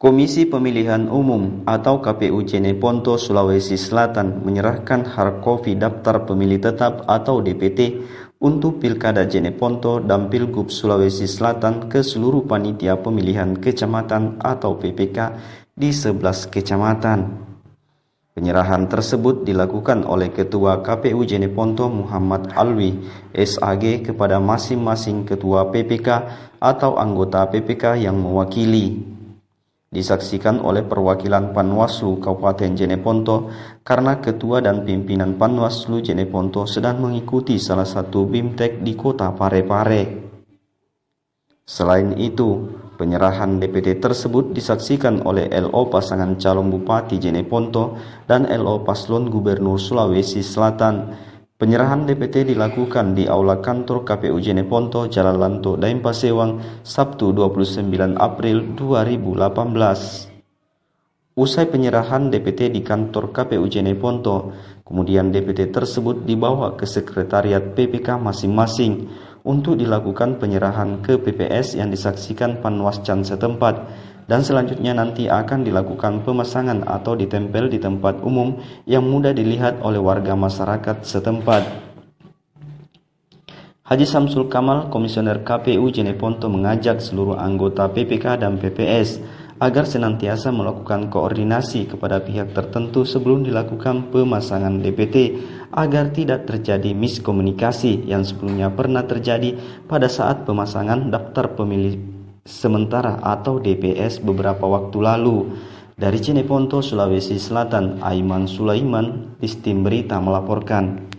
Komisi Pemilihan Umum atau KPU Jeneponto, Sulawesi Selatan menyerahkan Harkovi Daftar Pemilih Tetap atau DPT untuk Pilkada Jeneponto dan Pilgub Sulawesi Selatan ke seluruh panitia pemilihan kecamatan atau PPK di 11 kecamatan. Penyerahan tersebut dilakukan oleh Ketua KPU Jeneponto Muhammad Alwi SAG kepada masing-masing ketua PPK atau anggota PPK yang mewakili disaksikan oleh perwakilan Panwaslu Kabupaten Jeneponto karena ketua dan pimpinan Panwaslu Jeneponto sedang mengikuti salah satu BIMTEK di kota Parepare. Selain itu, penyerahan DPT tersebut disaksikan oleh LO pasangan calon Bupati Jeneponto dan LO Paslon Gubernur Sulawesi Selatan Penyerahan DPT dilakukan di Aula Kantor KPU Jeneponto, Jalan Lanto, Daimpasewang, Sabtu 29 April 2018. Usai penyerahan DPT di kantor KPU Jeneponto, kemudian DPT tersebut dibawa ke sekretariat PPK masing-masing untuk dilakukan penyerahan ke PPS yang disaksikan panwascan setempat dan selanjutnya nanti akan dilakukan pemasangan atau ditempel di tempat umum yang mudah dilihat oleh warga masyarakat setempat. Haji Samsul Kamal, Komisioner KPU Jeneponto mengajak seluruh anggota PPK dan PPS agar senantiasa melakukan koordinasi kepada pihak tertentu sebelum dilakukan pemasangan DPT agar tidak terjadi miskomunikasi yang sebelumnya pernah terjadi pada saat pemasangan daftar pemilih sementara atau DPS beberapa waktu lalu. Dari Cineponto, Sulawesi Selatan, Aiman Sulaiman, Istim Berita melaporkan.